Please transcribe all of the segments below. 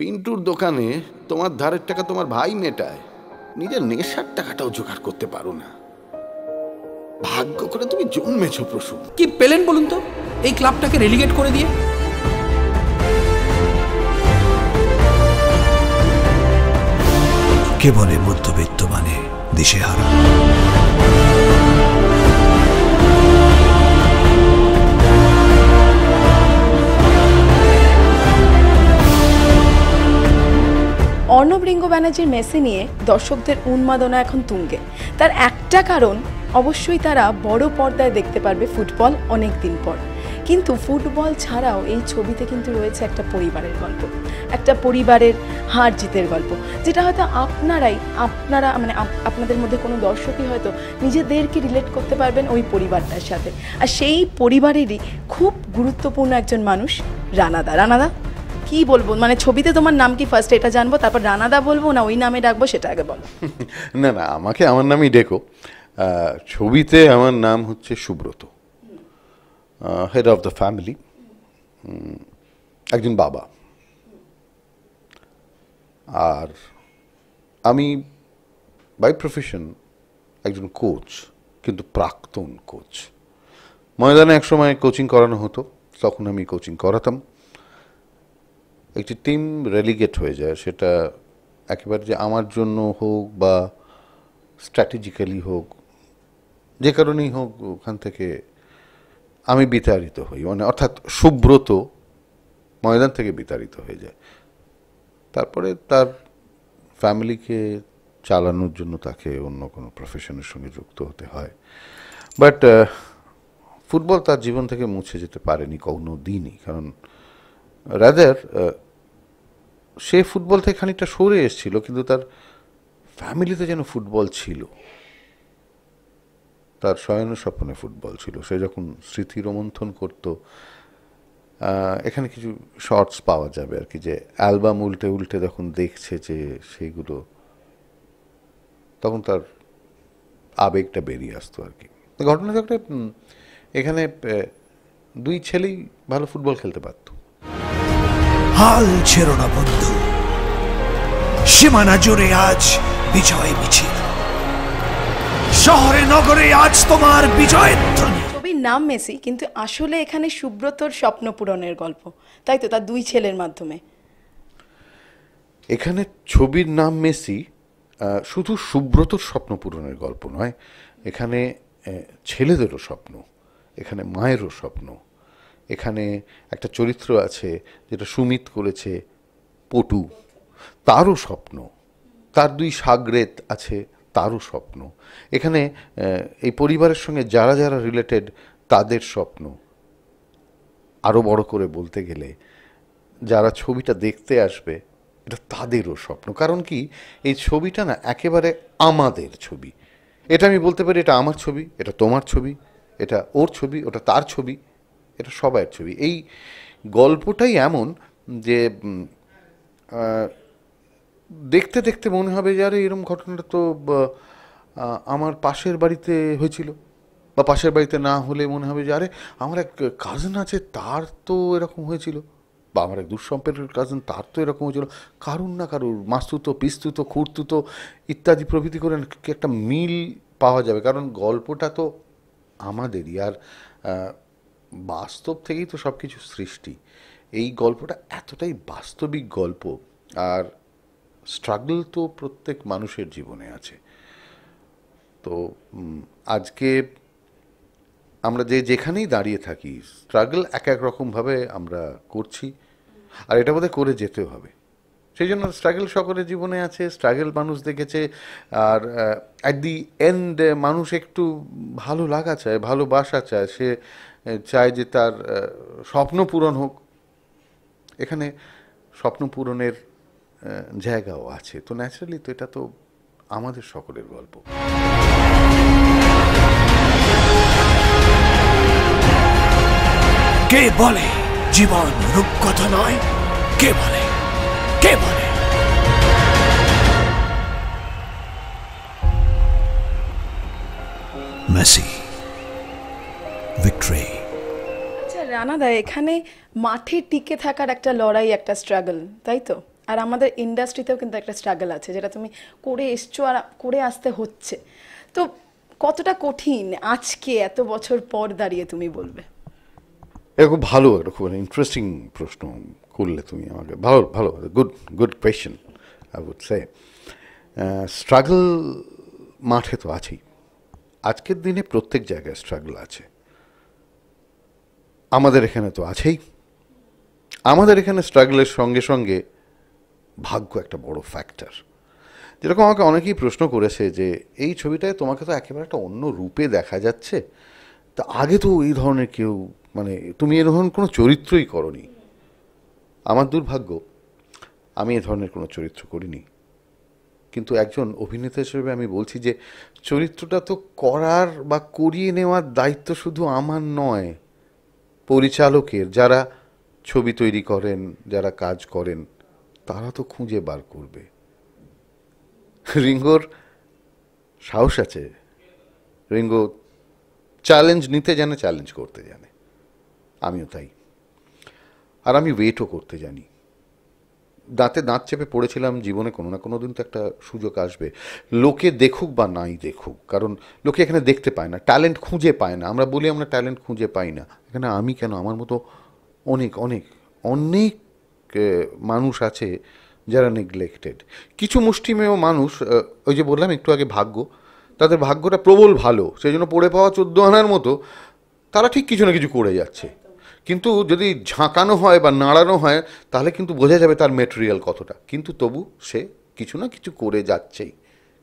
পিন্টুর দোকানে তোমার ধারের টাকা তোমার ভাই মেটায় নিজের নেশার টাকাটাও জোগাড় করতে পারো না ভাগ্য করে তুমি জন্মেছ প্রসু কি পেলেন বলুন তো এই ক্লাবটাকে রেলিগেট করে দিয়ে কে বলে মধ্যবিত্ত মানে হারা অর্ণব রিঙ্গ ব্যানার্জির মেসি নিয়ে দর্শকদের উন্মাদনা এখন তুঙ্গে তার একটা কারণ অবশ্যই তারা বড় পর্দায় দেখতে পারবে ফুটবল অনেক দিন পর কিন্তু ফুটবল ছাড়াও এই ছবিতে কিন্তু রয়েছে একটা পরিবারের গল্প একটা পরিবারের হার জিতের গল্প যেটা হয়তো আপনারাই আপনারা মানে আপনাদের মধ্যে কোনো দর্শকই হয়তো নিজেদেরকে রিলেট করতে পারবেন ওই পরিবারটার সাথে আর সেই পরিবারেরই খুব গুরুত্বপূর্ণ একজন মানুষ রানাদা রানাদা কি বলবো মানে ছবিতে তোমার নাম কি ফার্স্ট এটা জানবো তারপর রানাদা বলবো না ওই নামে ডাকবো সেটা আগে বলো না না আমাকে আমার নামই ডেকো ছবিতে আমার নাম হচ্ছে Subrata head of the family একজন বাবা আর আমি বাই প্রফেশন একজন কোচ কিন্তু প্রাক্তন কোচ ময়দানে একসময় কোচিং করানো হতো তখন আমি কোচিং করাতাম একটি টিম রেলিগেট হয়ে যায় সেটা একেবারে যে আমার জন্য হোক বা স্ট্র্যাটেজিক্যালি হোক যে কারণেই হোক ওখান থেকে আমি বিতাড়িত হই মানে অর্থাৎ সুব্রত ময়দান থেকে বিতাড়িত হয়ে যায় তারপরে তার ফ্যামিলিকে চালানোর জন্য তাকে অন্য কোনো প্রফেশনের সঙ্গে যুক্ত হতে হয় বাট ফুটবল তার জীবন থেকে মুছে যেতে পারেনি কোনো দিনই কারণ রাদার সে ফুটবল থেকে খানিকটা সরে এসেছিল কিন্তু তার ফ্যামিলিতে যেন ফুটবল ছিল তার শয়ন স্বপ্নে ফুটবল ছিল সে যখন স্মৃতি রোমন্থন করতো এখানে কিছু শর্টস পাওয়া যাবে আর কি যে অ্যালবাম উল্টে উল্টে যখন দেখছে যে সেগুলো তখন তার আবেগটা বেরিয়ে আসতো আর কি ঘটনা ঘটনাচক্রে এখানে দুই ছেলেই ভালো ফুটবল খেলতে পারত হাল ছেড়ো না বন্ধু সীমানা জুড়ে আজ বিজয় মিছিল শহরে নগরে আজ তোমার বিজয় ধ্বনি ছবির নাম মেসি কিন্তু আসলে এখানে সুব্রতর স্বপ্ন পূরণের গল্প তাই তো তার দুই ছেলের মাধ্যমে এখানে ছবির নাম মেসি শুধু সুব্রতর স্বপ্ন পূরণের গল্প নয় এখানে ছেলেদেরও স্বপ্ন এখানে মায়েরও স্বপ্ন এখানে একটা চরিত্র আছে যেটা সুমিত করেছে পটু তারও স্বপ্ন তার দুই সাগরেত আছে তারও স্বপ্ন এখানে এই পরিবারের সঙ্গে যারা যারা রিলেটেড তাদের স্বপ্ন আরও বড় করে বলতে গেলে যারা ছবিটা দেখতে আসবে এটা তাদেরও স্বপ্ন কারণ কি এই ছবিটা না একেবারে আমাদের ছবি এটা আমি বলতে পারি এটা আমার ছবি এটা তোমার ছবি এটা ওর ছবি ওটা তার ছবি এটা সবাইয়ের ছবি এই গল্পটাই এমন যে দেখতে দেখতে মনে হবে যে আরে এরম ঘটনাটা তো আমার পাশের বাড়িতে হয়েছিল বা পাশের বাড়িতে না হলে মনে হবে যে আরে আমার এক কাজিন আছে তার তো এরকম হয়েছিল বা আমার এক দুঃসম্পের কাজিন তার তো এরকম হয়েছিল কারুর না কারুর মাস্তুতো পিস্তুতো খুঁড়তুতো ইত্যাদি প্রভৃতি করে একটা মিল পাওয়া যাবে কারণ গল্পটা তো আমাদেরই আর বাস্তব থেকেই তো সব কিছু সৃষ্টি এই গল্পটা এতটাই বাস্তবিক গল্প আর স্ট্রাগল তো প্রত্যেক মানুষের জীবনে আছে তো আজকে আমরা যে যেখানেই দাঁড়িয়ে থাকি স্ট্রাগল এক এক রকমভাবে আমরা করছি আর এটা বোধহয় করে যেতে হবে সেই জন্য স্ট্রাগল সকলের জীবনে আছে স্ট্রাগল মানুষ দেখেছে আর অ্যাট দি এন্ড মানুষ একটু ভালো লাগা চায় ভালোবাসা চায় সে চায় যে তার স্বপ্ন পূরণ হোক এখানে স্বপ্ন পূরণের জায়গাও আছে তো ন্যাচারালি তো এটা তো আমাদের সকলের গল্প কে বলে জীবন রূপকথা নয় কে বলে কে বলে মেসি victory. আচ্ছা দা এখানে মাঠে টিকে থাকার একটা লড়াই একটা স্ট্রাগল তাই তো আর আমাদের ইন্ডাস্ট্রিতেও কিন্তু একটা স্ট্রাগল আছে যেটা তুমি করে এসছো আর করে আসতে হচ্ছে তো কতটা কঠিন আজকে এত বছর পর দাঁড়িয়ে তুমি বলবে এটা খুব ভালো একটা খুব ইন্টারেস্টিং প্রশ্ন করলে তুমি আমাকে ভালো ভালো good good question I would say struggle মাঠে তো আছেই আজকের দিনে প্রত্যেক জায়গায় স্ট্রাগল আছে আমাদের এখানে তো আছেই আমাদের এখানে স্ট্রাগলের সঙ্গে সঙ্গে ভাগ্য একটা বড় ফ্যাক্টর যেরকম আমাকে অনেকেই প্রশ্ন করেছে যে এই ছবিটায় তোমাকে তো একেবারে একটা অন্য রূপে দেখা যাচ্ছে তা আগে তো এই ধরনের কেউ মানে তুমি এ ধরনের কোনো চরিত্রই করনি আমার দুর্ভাগ্য আমি এ ধরনের কোনো চরিত্র করিনি কিন্তু একজন অভিনেতা হিসেবে আমি বলছি যে চরিত্রটা তো করার বা করিয়ে নেওয়ার দায়িত্ব শুধু আমার নয় পরিচালকের যারা ছবি তৈরি করেন যারা কাজ করেন তারা তো খুঁজে বার করবে রিঙ্গোর সাহস আছে রিঙ্গো চ্যালেঞ্জ নিতে জানে চ্যালেঞ্জ করতে জানে আমিও তাই আর আমি ওয়েটও করতে জানি দাঁতে দাঁত চেপে পড়েছিলাম জীবনে কোনো না কোনো দিন তো একটা সুযোগ আসবে লোকে দেখুক বা নাই দেখুক কারণ লোকে এখানে দেখতে পায় না ট্যালেন্ট খুঁজে পায় না আমরা বলি আমরা ট্যালেন্ট খুঁজে পাই না এখানে আমি কেন আমার মতো অনেক অনেক অনেক মানুষ আছে যারা নেগলেক্টেড কিছু মুষ্টিমেয় মানুষ ওই যে বললাম একটু আগে ভাগ্য তাদের ভাগ্যটা প্রবল ভালো সেই জন্য পড়ে পাওয়া চোদ্দ আনার মতো তারা ঠিক কিছু না কিছু করে যাচ্ছে কিন্তু যদি ঝাঁকানো হয় বা নাড়ানো হয় তাহলে কিন্তু বোঝা যাবে তার মেটেরিয়াল কতটা কিন্তু তবু সে কিছু না কিছু করে যাচ্ছেই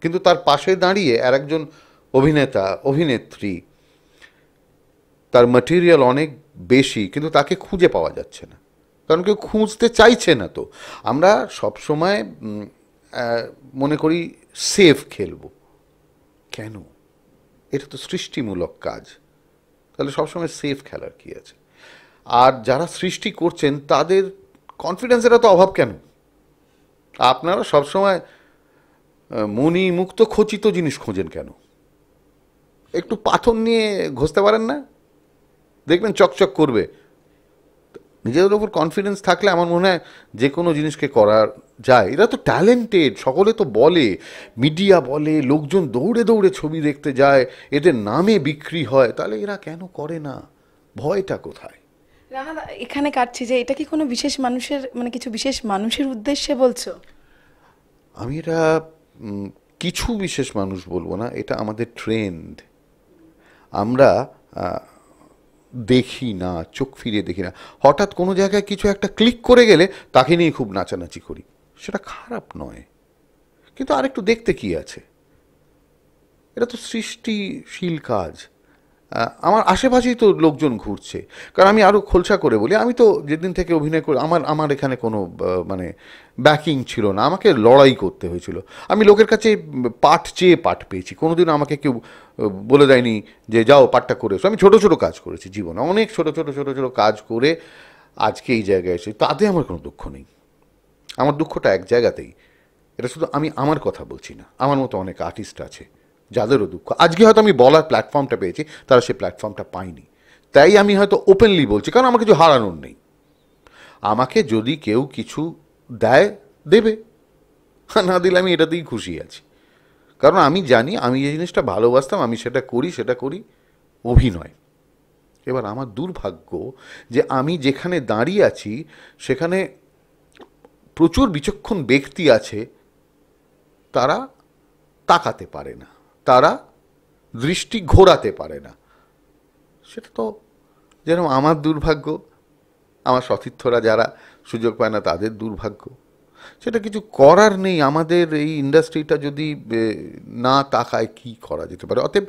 কিন্তু তার পাশে দাঁড়িয়ে আর একজন অভিনেতা অভিনেত্রী তার মেটেরিয়াল অনেক বেশি কিন্তু তাকে খুঁজে পাওয়া যাচ্ছে না কারণ কেউ খুঁজতে চাইছে না তো আমরা সব সময় মনে করি সেফ খেলব কেন এটা তো সৃষ্টিমূলক কাজ তাহলে সবসময় সেফ খেলার কি আছে আর যারা সৃষ্টি করছেন তাদের কনফিডেন্সের এত অভাব কেন আপনারা সবসময় মনি মুক্ত খচিত জিনিস খোঁজেন কেন একটু পাথর নিয়ে ঘষতে পারেন না দেখবেন চকচক করবে নিজেদের ওপর কনফিডেন্স থাকলে আমার মনে হয় যে কোনো জিনিসকে করা যায় এরা তো ট্যালেন্টেড সকলে তো বলে মিডিয়া বলে লোকজন দৌড়ে দৌড়ে ছবি দেখতে যায় এদের নামে বিক্রি হয় তাহলে এরা কেন করে না ভয়টা কোথায় এখানে কাটছি যে এটা কি কোনো বিশেষ মানুষের মানে কিছু বিশেষ মানুষের উদ্দেশ্যে বলছো আমি এটা কিছু বিশেষ মানুষ বলবো না এটা আমাদের ট্রেন্ড আমরা দেখি না চোখ ফিরিয়ে দেখি না হঠাৎ কোনো জায়গায় কিছু একটা ক্লিক করে গেলে তাকে নিয়ে খুব নাচানাচি করি সেটা খারাপ নয় কিন্তু আরেকটু দেখতে কি আছে এটা তো সৃষ্টিশীল কাজ আমার আশেপাশেই তো লোকজন ঘুরছে কারণ আমি আরও খোলসা করে বলি আমি তো যেদিন থেকে অভিনয় করি আমার আমার এখানে কোনো মানে ব্যাকিং ছিল না আমাকে লড়াই করতে হয়েছিল আমি লোকের কাছে পাঠ চেয়ে পাঠ পেয়েছি কোনোদিন আমাকে কেউ বলে দেয়নি যে যাও পাঠটা করে আমি ছোট ছোট কাজ করেছি জীবনে অনেক ছোট ছোট ছোট ছোট কাজ করে আজকে এই জায়গায় এসে তাতে আমার কোনো দুঃখ নেই আমার দুঃখটা এক জায়গাতেই এটা শুধু আমি আমার কথা বলছি না আমার মতো অনেক আর্টিস্ট আছে যাদেরও দুঃখ আজকে হয়তো আমি বলার প্ল্যাটফর্মটা পেয়েছি তারা সেই প্ল্যাটফর্মটা পায়নি তাই আমি হয়তো ওপেনলি বলছি কারণ আমার কিছু হারানোর নেই আমাকে যদি কেউ কিছু দেয় দেবে না দিলে আমি এটাতেই খুশি আছি কারণ আমি জানি আমি যে জিনিসটা ভালোবাসতাম আমি সেটা করি সেটা করি অভিনয় এবার আমার দুর্ভাগ্য যে আমি যেখানে দাঁড়িয়ে আছি সেখানে প্রচুর বিচক্ষণ ব্যক্তি আছে তারা তাকাতে পারে না তারা দৃষ্টি ঘোরাতে পারে না সেটা তো যেরকম আমার দুর্ভাগ্য আমার সতীর্থরা যারা সুযোগ পায় না তাদের দুর্ভাগ্য সেটা কিছু করার নেই আমাদের এই ইন্ডাস্ট্রিটা যদি না তাকায় কি করা যেতে পারে অতএব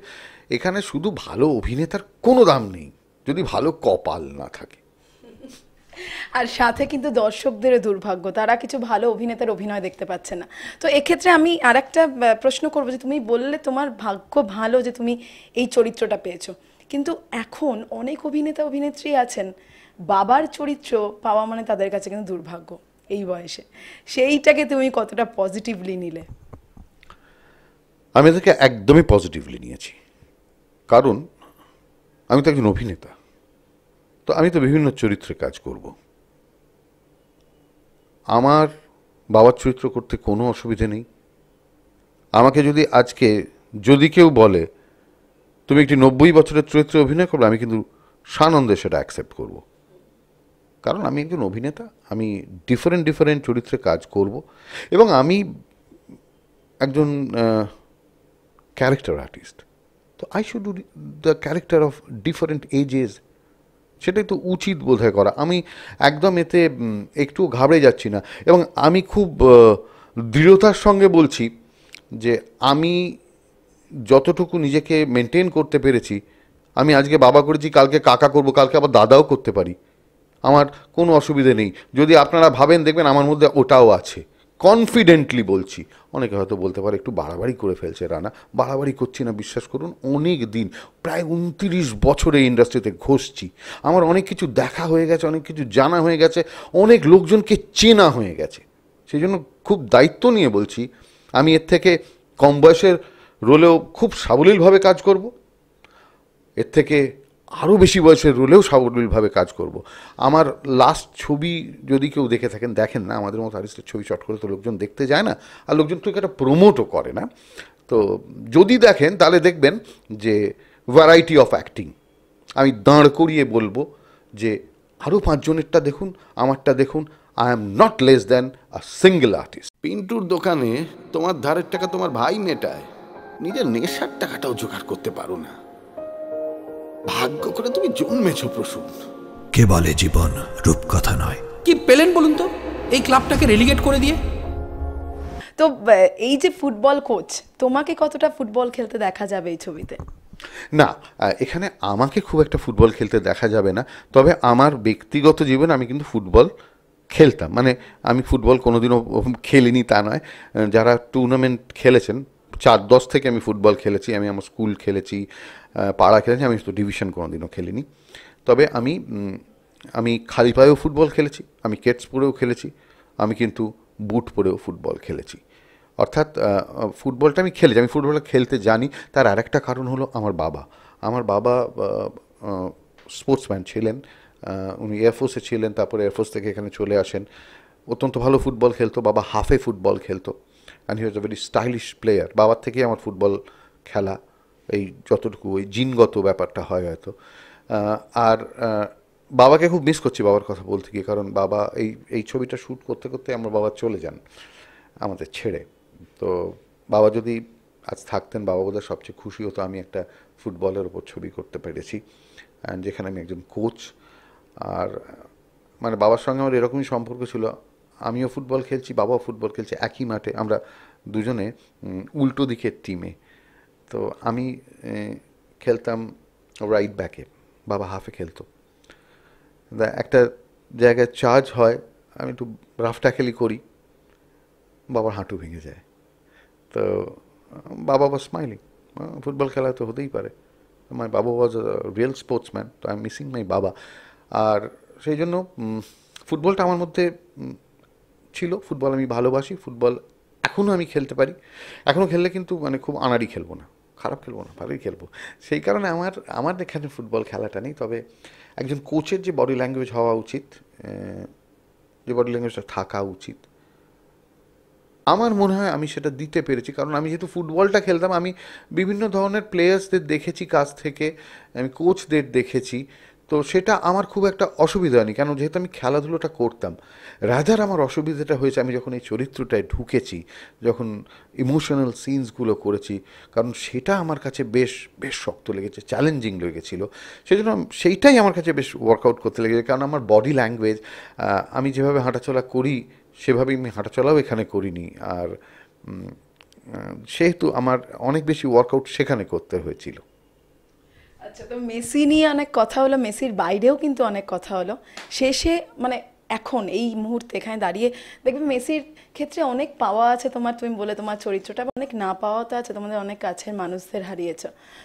এখানে শুধু ভালো অভিনেতার কোনো দাম নেই যদি ভালো কপাল না থাকে আর সাথে কিন্তু দর্শকদেরও দুর্ভাগ্য তারা কিছু ভালো অভিনেতার অভিনয় দেখতে পাচ্ছে না তো এক্ষেত্রে আমি আর একটা প্রশ্ন করবো যে তুমি বললে তোমার ভাগ্য ভালো যে তুমি এই চরিত্রটা পেয়েছো কিন্তু এখন অনেক অভিনেতা অভিনেত্রী আছেন বাবার চরিত্র পাওয়া মানে তাদের কাছে কিন্তু দুর্ভাগ্য এই বয়সে সেইটাকে তুমি কতটা পজিটিভলি নিলে আমি এটাকে একদমই পজিটিভলি নিয়েছি কারণ আমি তো একজন অভিনেতা তো আমি তো বিভিন্ন চরিত্রে কাজ করবো আমার বাবার চরিত্র করতে কোনো অসুবিধে নেই আমাকে যদি আজকে যদি কেউ বলে তুমি একটি নব্বই বছরের চরিত্রে অভিনয় করবে আমি কিন্তু সানন্দে সেটা অ্যাকসেপ্ট করব কারণ আমি একজন অভিনেতা আমি ডিফারেন্ট ডিফারেন্ট চরিত্রে কাজ করব এবং আমি একজন ক্যারেক্টার আর্টিস্ট তো I should do the character of different ages সেটাই তো উচিত বোধ করা আমি একদম এতে একটু ঘাবড়ে যাচ্ছি না এবং আমি খুব দৃঢ়তার সঙ্গে বলছি যে আমি যতটুকু নিজেকে মেনটেন করতে পেরেছি আমি আজকে বাবা করেছি কালকে কাকা করব কালকে আবার দাদাও করতে পারি আমার কোনো অসুবিধে নেই যদি আপনারা ভাবেন দেখবেন আমার মধ্যে ওটাও আছে কনফিডেন্টলি বলছি অনেকে হয়তো বলতে পারে একটু বাড়াবাড়ি করে ফেলছে রানা বাড়াবাড়ি করছি না বিশ্বাস করুন অনেক দিন প্রায় উনত্রিশ বছরে ইন্ডাস্ট্রিতে ঘষছি আমার অনেক কিছু দেখা হয়ে গেছে অনেক কিছু জানা হয়ে গেছে অনেক লোকজনকে চেনা হয়ে গেছে সেই জন্য খুব দায়িত্ব নিয়ে বলছি আমি এর থেকে কম বয়সের রোলেও খুব সাবলীলভাবে কাজ করব এর থেকে আরও বেশি বয়সের রোলেও সাবলীলভাবে কাজ করব। আমার লাস্ট ছবি যদি কেউ দেখে থাকেন দেখেন না আমাদের মতো আর্টিস্টের ছবি চট করে তো লোকজন দেখতে যায় না আর লোকজন তো একটা প্রমোটও করে না তো যদি দেখেন তাহলে দেখবেন যে ভ্যারাইটি অফ অ্যাক্টিং আমি দাঁড় করিয়ে বলবো যে আরও পাঁচজনেরটা দেখুন আমারটা দেখুন I am not less than a single artist পিন্টুর দোকানে তোমার ধারের টাকা তোমার ভাই মেটায় নিজের নেশার টাকাটাও জোগাড় করতে পারো না ভাগ্য করে তুমি জন্মেছ প্রসূন কে বলে জীবন রূপকথা নয় কি পেলেন বলুন তো এই ক্লাবটাকে রেলিগেট করে দিয়ে তো এই যে ফুটবল কোচ তোমাকে কতটা ফুটবল খেলতে দেখা যাবে এই ছবিতে না এখানে আমাকে খুব একটা ফুটবল খেলতে দেখা যাবে না তবে আমার ব্যক্তিগত জীবন আমি কিন্তু ফুটবল খেলতাম মানে আমি ফুটবল কোনোদিনও খেলিনি তা নয় যারা টুর্নামেন্ট খেলেছেন চার দশ থেকে আমি ফুটবল খেলেছি আমি আমার স্কুল খেলেছি পাড়া খেলেছি আমি তো ডিভিশন কোনো দিনও খেলিনি তবে আমি আমি খালি পায়েও ফুটবল খেলেছি আমি কেটস পরেও খেলেছি আমি কিন্তু বুট পরেও ফুটবল খেলেছি অর্থাৎ ফুটবলটা আমি খেলেছি আমি ফুটবলটা খেলতে জানি তার আরেকটা কারণ হলো আমার বাবা আমার বাবা স্পোর্টসম্যান ছিলেন উনি এয়ারফোর্সে ছিলেন তারপরে এয়ারফোর্স থেকে এখানে চলে আসেন অত্যন্ত ভালো ফুটবল খেলতো বাবা হাফে ফুটবল খেলতো and he was a very stylish player বাবার থেকেই আমার ফুটবল খেলা এই যতটুকু ওই জিনগত ব্যাপারটা হয় হয়তো আর বাবাকে খুব মিস করছি বাবার কথা বলতে গিয়ে কারণ বাবা এই এই ছবিটা শ্যুট করতে করতে আমার বাবা চলে যান আমাদের ছেড়ে তো বাবা যদি আজ থাকতেন বাবা বোধহয় সবচেয়ে খুশি হতো আমি একটা ফুটবলের ওপর ছবি করতে পেরেছি যেখানে আমি একজন কোচ আর মানে বাবার সঙ্গে আমার এরকমই সম্পর্ক ছিল আমিও ফুটবল খেলছি বাবাও ফুটবল খেলছে একই মাঠে আমরা দুজনে উল্টো দিকের টিমে তো আমি খেলতাম রাইট ব্যাকে বাবা হাফে খেলতো একটা জায়গায় চার্জ হয় আমি একটু রাফ ট্যাকেলি করি বাবার হাঁটু ভেঙে যায় তো বাবা বা স্মাইলিং ফুটবল খেলা তো হতেই পারে মাই বাবা ওয়াজ রিয়েল স্পোর্টসম্যান তো আই এম মিসিং মাই বাবা আর সেই জন্য ফুটবলটা আমার মধ্যে ছিল ফুটবল আমি ভালোবাসি ফুটবল এখনও আমি খেলতে পারি এখনও খেললে কিন্তু মানে খুব আনাড়ি খেলবো না খারাপ খেলবো না ভালোই খেলবো সেই কারণে আমার আমার এখানে ফুটবল খেলাটা নেই তবে একজন কোচের যে বডি ল্যাঙ্গুয়েজ হওয়া উচিত যে বডি ল্যাঙ্গুয়েজটা থাকা উচিত আমার মনে হয় আমি সেটা দিতে পেরেছি কারণ আমি যেহেতু ফুটবলটা খেলতাম আমি বিভিন্ন ধরনের প্লেয়ার্সদের দেখেছি কাছ থেকে আমি কোচদের দেখেছি তো সেটা আমার খুব একটা অসুবিধা হয়নি কেন যেহেতু আমি খেলাধুলোটা করতাম রাজার আমার অসুবিধাটা হয়েছে আমি যখন এই চরিত্রটায় ঢুকেছি যখন ইমোশনাল সিনসগুলো করেছি কারণ সেটা আমার কাছে বেশ বেশ শক্ত লেগেছে চ্যালেঞ্জিং লেগেছিল জন্য সেইটাই আমার কাছে বেশ ওয়ার্কআউট করতে লেগেছে কারণ আমার বডি ল্যাঙ্গুয়েজ আমি যেভাবে হাঁটাচলা করি সেভাবেই আমি হাঁটাচলাও এখানে করিনি আর সেহেতু আমার অনেক বেশি ওয়ার্কআউট সেখানে করতে হয়েছিল আচ্ছা তো মেসি নিয়ে অনেক কথা হলো মেসির বাইরেও কিন্তু অনেক কথা হলো শেষে মানে এখন এই মুহূর্তে এখানে দাঁড়িয়ে দেখবে মেসির ক্ষেত্রে অনেক পাওয়া আছে তোমার তুমি বলে তোমার চরিত্রটা অনেক না পাওয়া তো আছে তোমাদের অনেক কাছের মানুষদের হারিয়েছ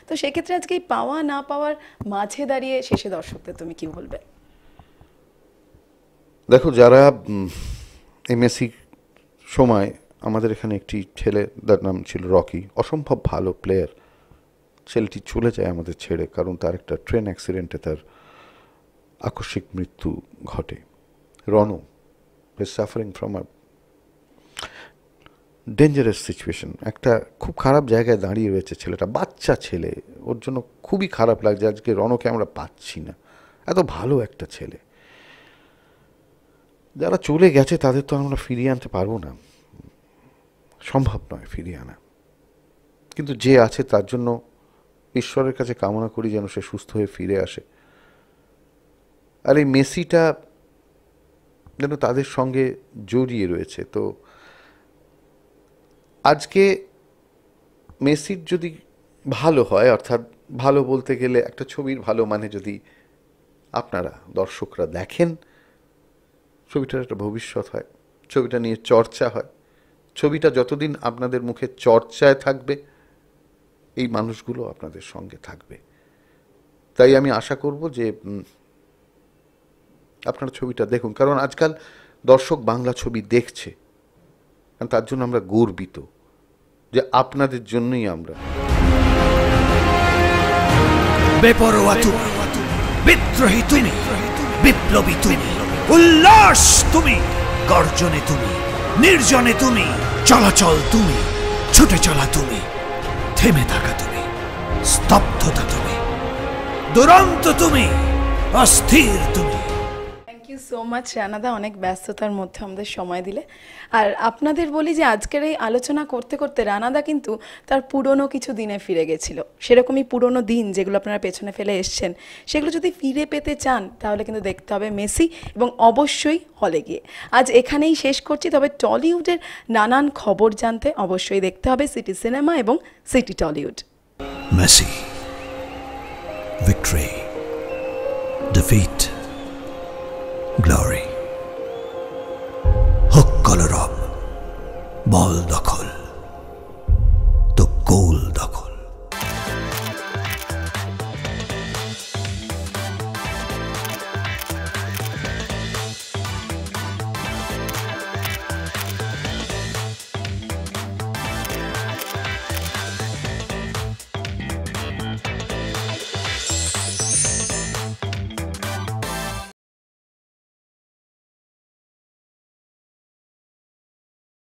তো সেক্ষেত্রে আজকে এই পাওয়া না পাওয়ার মাঝে দাঁড়িয়ে শেষে দর্শকদের তুমি কি বলবে দেখো যারা এই মেসি সময় আমাদের এখানে একটি ছেলে তার নাম ছিল রকি অসম্ভব ভালো প্লেয়ার ছেলেটি চলে যায় আমাদের ছেড়ে কারণ তার একটা ট্রেন অ্যাক্সিডেন্টে তার আকস্মিক মৃত্যু ঘটে Ron is suffering from a dangerous situation একটা খুব খারাপ জায়গায় দাঁড়িয়ে রয়েছে ছেলেটা বাচ্চা ছেলে ওর জন্য খুবই খারাপ লাগছে আজকে রনকে আমরা পাচ্ছি না এত ভালো একটা ছেলে যারা চলে গেছে তাদের তো আমরা ফিরিয়ে আনতে পারবো না সম্ভব নয় ফিরিয়ে আনা কিন্তু যে আছে তার জন্য ঈশ্বরের কাছে কামনা করি যেন সে সুস্থ হয়ে ফিরে আসে আর এই মেসিটা যেন তাদের সঙ্গে জড়িয়ে রয়েছে তো আজকে মেসির যদি ভালো হয় অর্থাৎ ভালো বলতে গেলে একটা ছবির ভালো মানে যদি আপনারা দর্শকরা দেখেন ছবিটার একটা ভবিষ্যৎ হয় ছবিটা নিয়ে চর্চা হয় ছবিটা যতদিন আপনাদের মুখে চর্চায় থাকবে এই মানুষগুলো আপনাদের সঙ্গে থাকবে তাই আমি আশা করব যে আপনারা ছবিটা দেখুন কারণ আজকাল দর্শক বাংলা ছবি দেখছে তার জন্য আমরা গর্বিত যে আপনাদের জন্যই আমরা বেপরোয়া বিদ্রোহী তুমি বিপ্লবী তুমি উল্লাস তুমি গর্জনে তুমি নির্জনে তুমি চলাচল তুমি ছুটে চলা তুমি থেমে থাকা তুমি স্তব্ধতা তুমি দুরন্ত তুমি অস্থির তুমি ইউ সো মাচ রানাদা অনেক ব্যস্ততার মধ্যে আমাদের সময় দিলে আর আপনাদের বলি যে আজকের এই আলোচনা করতে করতে রানাদা কিন্তু তার পুরনো কিছু দিনে ফিরে গেছিল সেরকমই পুরনো দিন যেগুলো আপনারা পেছনে ফেলে এসছেন সেগুলো যদি ফিরে পেতে চান তাহলে কিন্তু দেখতে হবে মেসি এবং অবশ্যই হলে গিয়ে আজ এখানেই শেষ করছি তবে টলিউডের নানান খবর জানতে অবশ্যই দেখতে হবে সিটি সিনেমা এবং city Tollywood Messi victory defeat glory. Hook color up, ball the